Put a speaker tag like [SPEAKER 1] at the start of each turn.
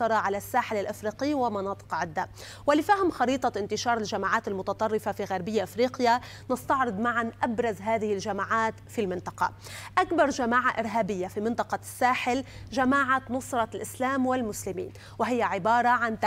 [SPEAKER 1] المسيطرة على الساحل الأفريقي ومناطق عدة ولفهم خريطة انتشار الجماعات المتطرفة في غربية أفريقيا نستعرض معا أبرز هذه الجماعات في المنطقة أكبر جماعة إرهابية في منطقة الساحل جماعة نصرة الإسلام والمسلمين وهي عبارة عن